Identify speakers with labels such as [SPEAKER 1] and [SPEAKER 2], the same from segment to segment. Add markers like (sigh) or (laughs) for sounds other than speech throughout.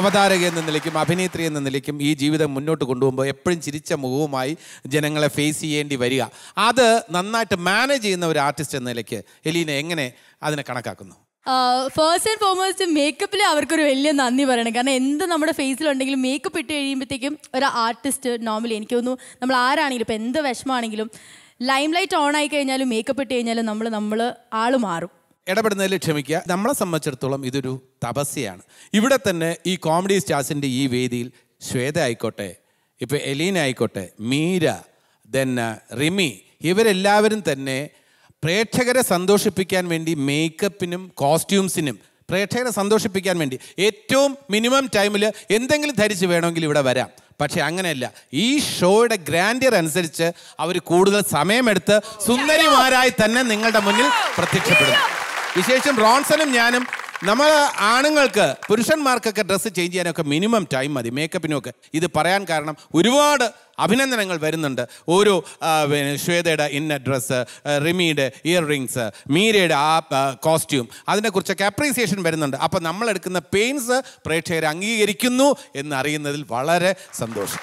[SPEAKER 1] അവതാരക എന്ന നിലയ്ക്കും അഭിനേത്രി എന്ന നിലയ്ക്കും ഈ ജീവിതം മുന്നോട്ട് കൊണ്ടുപോകുമ്പോൾ എപ്പോഴും ചിരിച്ച മുഖവുമായി ജനങ്ങളെ ഫേസ് ചെയ്യേണ്ടി വരിക അത് നന്നായിട്ട് മാനേജ് ചെയ്യുന്ന ഒരു ആർട്ടിസ്റ്റ് എന്ന നിലയ്ക്ക് എലീന എങ്ങനെ അതിനെ കണക്കാക്കുന്നു
[SPEAKER 2] ഫേസ്റ്റ് ആൻഡ് ഫോർമോസ്റ്റ് മേക്കപ്പിൽ അവർക്കൊരു വലിയ നന്ദി പറയണം കാരണം എന്ത് നമ്മുടെ ഫേസിലുണ്ടെങ്കിലും മേക്കപ്പ് ഇട്ട് കഴിയുമ്പോഴത്തേക്കും ഒരു ആർട്ടിസ്റ്റ് നോർമലി എനിക്ക് തോന്നുന്നു നമ്മൾ ആരാണെങ്കിലും ഇപ്പോൾ എന്ത് വിഷമമാണെങ്കിലും ലൈം ലൈറ്റ് ഓൺ ആയി കഴിഞ്ഞാലും മേക്കപ്പ് ഇട്ട് കഴിഞ്ഞാലും നമ്മൾ നമ്മൾ ആൾ
[SPEAKER 1] മാറും ഇടപെടുന്നതിൽ ക്ഷമിക്കുക നമ്മളെ സംബന്ധിച്ചിടത്തോളം ഇതൊരു തപസ്യയാണ് ഇവിടെ തന്നെ ഈ കോമഡി സ്റ്റാർസിൻ്റെ ഈ വേദിയിൽ ശ്വേത ആയിക്കോട്ടെ ഇപ്പോൾ എലീന ആയിക്കോട്ടെ മീര ദെൻ uh, റിമി ഇവരെല്ലാവരും തന്നെ പ്രേക്ഷകരെ സന്തോഷിപ്പിക്കാൻ വേണ്ടി മേക്കപ്പിനും കോസ്റ്റ്യൂംസിനും പ്രേക്ഷകരെ സന്തോഷിപ്പിക്കാൻ വേണ്ടി ഏറ്റവും മിനിമം ടൈമിൽ എന്തെങ്കിലും ധരിച്ച് വേണമെങ്കിൽ ഇവിടെ വരാം പക്ഷേ അങ്ങനെയല്ല ഈ ഷോയുടെ ഗ്രാൻഡിയർ അനുസരിച്ച് അവർ കൂടുതൽ സമയമെടുത്ത് സുന്ദരിമാരായി തന്നെ നിങ്ങളുടെ മുന്നിൽ പ്രത്യക്ഷപ്പെടുന്നു വിശേഷം റോൺസനും ഞാനും നമ്മൾ ആണുങ്ങൾക്ക് പുരുഷന്മാർക്കൊക്കെ ഡ്രസ്സ് ചേഞ്ച് ചെയ്യാനൊക്കെ മിനിമം ടൈം മതി മേക്കപ്പിനൊക്കെ ഇത് പറയാൻ കാരണം ഒരുപാട് അഭിനന്ദനങ്ങൾ വരുന്നുണ്ട് ഓരോ ശ്വേതയുടെ ഇന്ന ഡ്രസ്സ് റിമിയുടെ ഇയർ റിങ്സ് മീരയുടെ ആ കോസ്റ്റ്യൂം അതിനെക്കുറിച്ചൊക്കെ അപ്രീസിയേഷൻ വരുന്നുണ്ട് അപ്പോൾ നമ്മളെടുക്കുന്ന പെയിൻസ് പ്രേക്ഷകർ അംഗീകരിക്കുന്നു എന്നറിയുന്നതിൽ വളരെ സന്തോഷം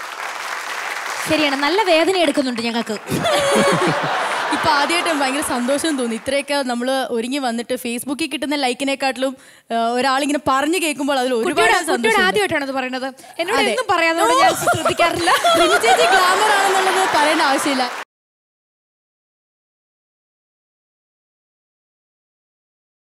[SPEAKER 2] ശരിയാണ് നല്ല വേദന എടുക്കുന്നുണ്ട് ഞങ്ങൾക്ക് (laughs) ഇപ്പൊ ആദ്യമായിട്ടും ഭയങ്കര സന്തോഷം തോന്നി ഇത്രയൊക്കെ നമ്മൾ ഒരുങ്ങി വന്നിട്ട് ഫേസ്ബുക്കിൽ കിട്ടുന്ന ലൈക്കിനെക്കാട്ടിലും ഒരാളിങ്ങനെ പറഞ്ഞു കേൾക്കുമ്പോൾ അതിൽ ഒരുപാട് ആദ്യമായിട്ടാണ് അത് പറയുന്നത് എന്നോട് എന്നും പറയാതെ ഞാൻ ശ്രദ്ധിക്കാറില്ല ഗ്ലാമർ (laughs) ആണെന്നുള്ളത് പറയേണ്ട ആവശ്യമില്ല